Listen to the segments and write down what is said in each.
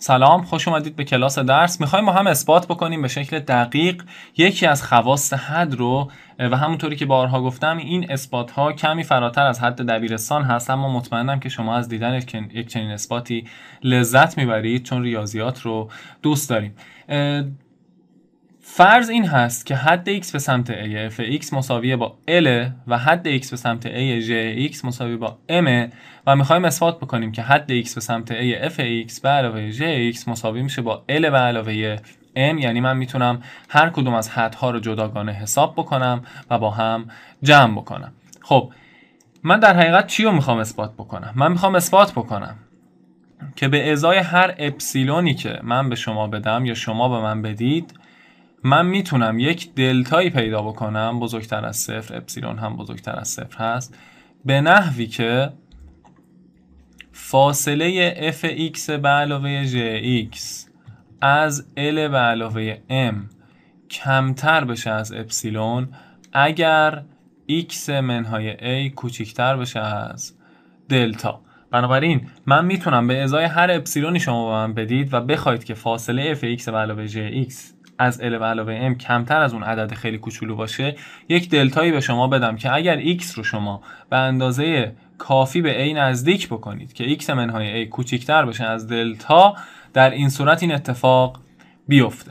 سلام خوش اومدید به کلاس درس میخوایم ما هم اثبات بکنیم به شکل دقیق یکی از خواص حد رو و همونطوری که بارها گفتم این اثبات ها کمی فراتر از حد دبیرستان هست اما مطمئنم که شما از دیدن یک چنین اثباتی لذت میبرید چون ریاضیات رو دوست داریم فرض این هست که حد x به سمت a f x مساویه با l و حد x به سمت a j x مساوی با m و میخوایم اثبات بکنیم که حد x به سمت a f x به علاوه j x مساوی میشه با l به علاوه m یعنی من میتونم هر کدوم از حدها رو جداگانه حساب بکنم و با هم جمع بکنم خب من در حقیقت چی رو میخوام اثبات بکنم من میخوام اثبات بکنم که به ازای هر اپسیلونی که من به شما بدم یا شما به من بدید من میتونم یک دلتایی پیدا بکنم بزرگتر از صفر اپسیلون هم بزرگتر از صفر هست به نحوی که فاصله ایکس به علاوه ایکس از ال به علاوه ام کمتر بشه از اپسیلون اگر ایکس منهای a کوچیکتر بشه از دلتا بنابراین من میتونم به ازای هر اپسیلونی شما به من بدید و بخواید که فاصله ایکس به علاوه ایکس از ال و علاوه ام کمتر از اون عدد خیلی کوچولو باشه یک دلتایی به شما بدم که اگر x رو شما به اندازه کافی به a نزدیک بکنید که x منهای a کوچیکتر باشه از دلتا در این صورت این اتفاق بیفته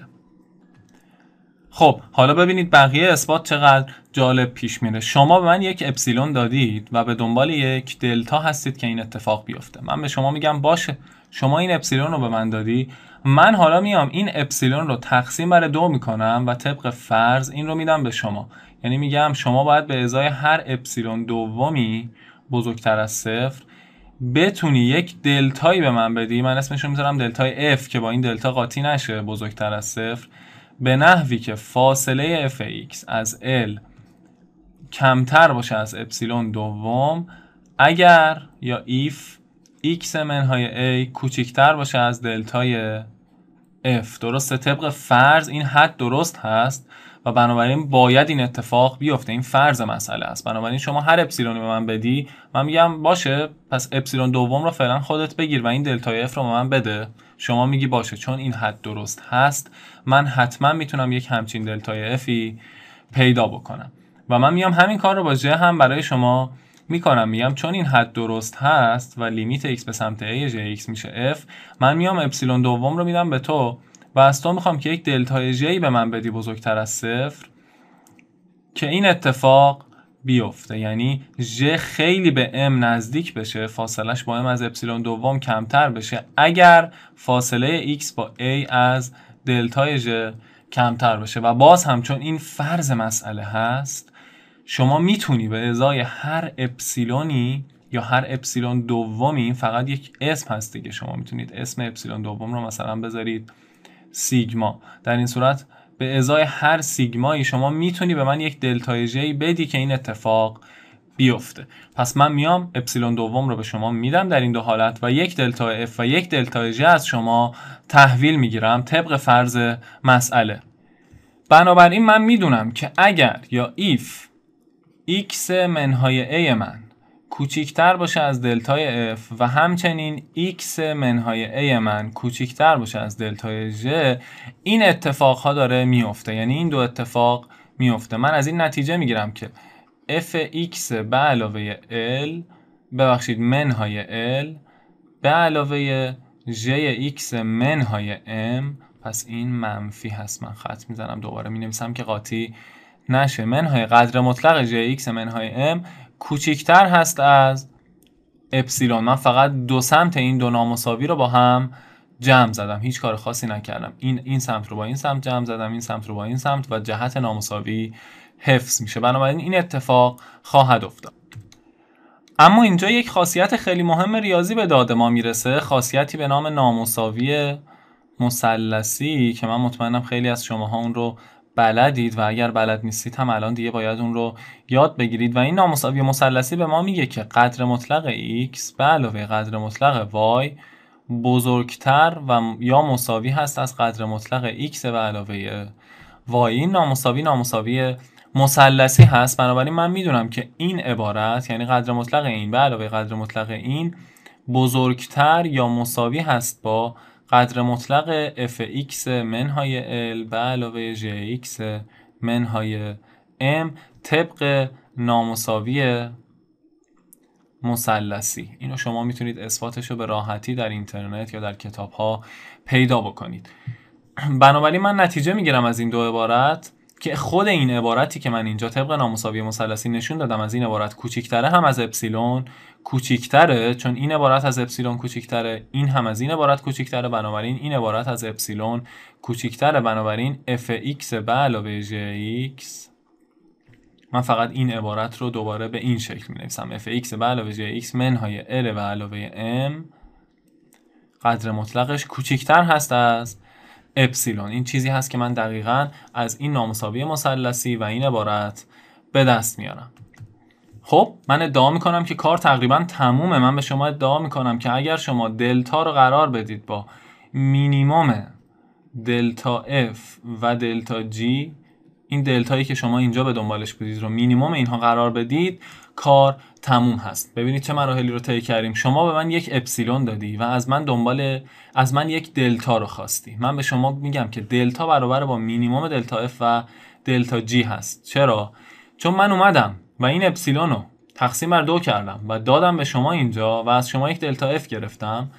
خب حالا ببینید بقیه اثبات چقدر جالب پیش میره شما به من یک اپسیلون دادید و به دنبال یک دلتا هستید که این اتفاق بیفته من به شما میگم باشه شما این اپسیلون رو به من دادی من حالا میام این اپسیلون رو تقسیم بر دو میکنم و طبق فرض این رو میدم به شما یعنی میگم شما باید به ازای هر اپسیلون دومی بزرگتر از صفر بتونی یک دلتایی به من بدی من اسمش رو میذارم دلتای F که با این دلتا قاطی نشه بزرگتر از صفر به نحوی که فاصله fx از L کمتر باشه از اپسیلون دوم اگر یا ایف x منهای a کوچکتر باشه از دلتای f درسته طبق فرض این حد درست هست و بنابراین باید این اتفاق بیفته این فرض مسئله است بنابراین شما هر اپسیلونی به من بدی من میگم باشه پس اپسیلون دوم رو فعلا خودت بگیر و این دلتای اف رو به من بده شما میگی باشه چون این حد درست هست من حتما میتونم یک همچین دلتای افی پیدا بکنم و من میام همین کار رو با جه هم برای شما میکنم میام چون این حد درست هست و لیمیت x به سمت a جه x میشه f من میام اپسیلون دوم رو میدم به تو و از تو میخوام که یک دلتای جی به من بدی بزرگتر از صفر که این اتفاق بیفته یعنی ج خیلی به ام نزدیک بشه فاصلش با ام از اپسیلون دوم کمتر بشه اگر فاصله x با a از دلتای ج کمتر بشه و باز هم چون این فرض مسئله هست شما میتونی به ازای هر اپسیلونی یا هر اپسیلون دومی فقط یک اسم هست دیگه شما میتونید اسم اپسیلون دوم رو مثلا بذارید سیگما در این صورت به ازای هر سیگمایی شما میتونی به من یک دلتای جی بدی که این اتفاق بیفته پس من میام اپسیلون دوم رو به شما میدم در این دو حالت و یک دلتا اف و یک دلتا جی از شما تحویل میگیرم طبق فرض مسئله بنابراین من میدونم که اگر یا ایف ایکس منهای ای من کوچیکتر باشه از دلتای f و همچنین x منهای a من کوچیکتر باشه از دلتای j این اتفاق ها داره میفته یعنی این دو اتفاق میفته من از این نتیجه میگیرم که f ایکس به علاوه l ببخشید منهای l به علاوه j ایکس منهای m پس این منفی هست من خط میزنم دوباره مینویسم که قاطی نشه منهای قدر مطلق j ایکس منهای ام کوچکتر هست از اپسیلون من فقط دو سمت این دو نامساوی رو با هم جمع زدم هیچ کار خاصی نکردم این این سمت رو با این سمت جمع زدم این سمت رو با این سمت و جهت نامساوی حفظ میشه بنابراین این اتفاق خواهد افتاد اما اینجا یک خاصیت خیلی مهم ریاضی به داده ما میرسه خاصیتی به نام نامساوی مثلثی که من مطمئنم خیلی از شماها اون رو بلدید و اگر بلد نیستید هم الان دیگه باید اون رو یاد بگیرید و این نامساوی مثلثی به ما میگه که قدر مطلق x به علاوه قدر مطلق y بزرگتر و یا مساوی هست از قدر مطلق x به علاوه y این نامساوی نامساوی مثلثی هست بنابراین من میدونم که این عبارت یعنی قدر مطلق این به علاوه قدر مطلق این بزرگتر یا مساوی هست با قدر مطلق fx منهای l به علاوه jx منهای m طبق نامساوی مسلسی اینو شما میتونید اثباتش رو به راحتی در اینترنت یا در کتاب ها پیدا بکنید بنابراین من نتیجه میگیرم از این دو عبارت که خود این عبارتی که من اینجا طبق نامساوی مثلثی نشون دادم از این عبارت کوچیکتره هم از اپسیلون کوچیکتره چون این عبارت از اپسیلون کوچیکتره این هم از این عبارت کوچیکتره بنابراین این عبارت از اپسیلون کوچیکتره بنابراین اف ایکس به علاوه ج ایکس من فقط این عبارت رو دوباره به این شکل می نویسم اف ایکس به علاوه جی ایکس منهای ال به علاوه ام قدر مطلقش کوچیکتر هست از اپسیلون این چیزی هست که من دقیقا از این نامساوی مثلثی و این عبارت به دست میارم خب من ادعا میکنم که کار تقریبا تمومه من به شما ادعا میکنم که اگر شما دلتا رو قرار بدید با مینیموم دلتا اف و دلتا جی این دلتایی که شما اینجا به دنبالش بودید رو مینیمم اینها قرار بدید کار تموم هست ببینید چه مراحلی رو طی کردیم شما به من یک اپسیلون دادی و از من دنبال از من یک دلتا رو خواستی من به شما میگم که دلتا برابر با مینیمم دلتا اف و دلتا جی هست چرا چون من اومدم و این اپسیلون رو تقسیم بر دو کردم و دادم به شما اینجا و از شما یک دلتا اف گرفتم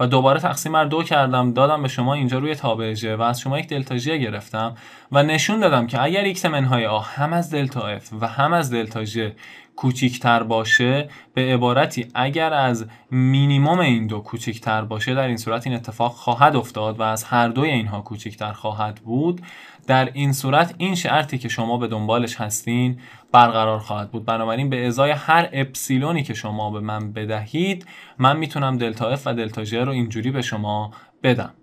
و دوباره تقسیم بر دو کردم دادم به شما اینجا روی تابع و از شما یک دلتا ج گرفتم و نشون دادم که اگر یک منهای آ هم از دلتا اف و هم از دلتا ج کوچیکتر باشه به عبارتی اگر از مینیمم این دو کوچیکتر باشه در این صورت این اتفاق خواهد افتاد و از هر دوی اینها کوچیکتر خواهد بود در این صورت این شرطی که شما به دنبالش هستین برقرار خواهد بود بنابراین به ازای هر اپسیلونی که شما به من بدهید من میتونم دلتا اف و دلتا جی رو اینجوری به شما بدم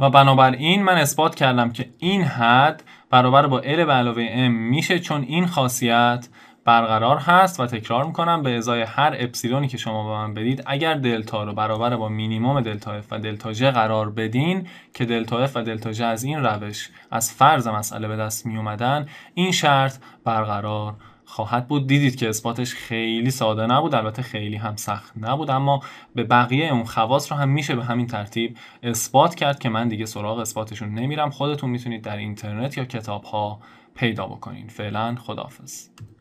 و بنابراین من اثبات کردم که این حد برابر با L به علاوه M میشه چون این خاصیت برقرار هست و تکرار میکنم به ازای هر اپسیلونی که شما به من بدید اگر دلتا رو برابر با مینیموم دلتا اف و دلتا قرار بدین که دلتا اف و دلتا از این روش از فرض مسئله به دست می اومدن این شرط برقرار خواهد بود دیدید که اثباتش خیلی ساده نبود البته خیلی هم سخت نبود اما به بقیه اون خواص رو هم میشه به همین ترتیب اثبات کرد که من دیگه سراغ اثباتشون نمیرم خودتون میتونید در اینترنت یا کتاب ها پیدا بکنین فعلا خداحافظ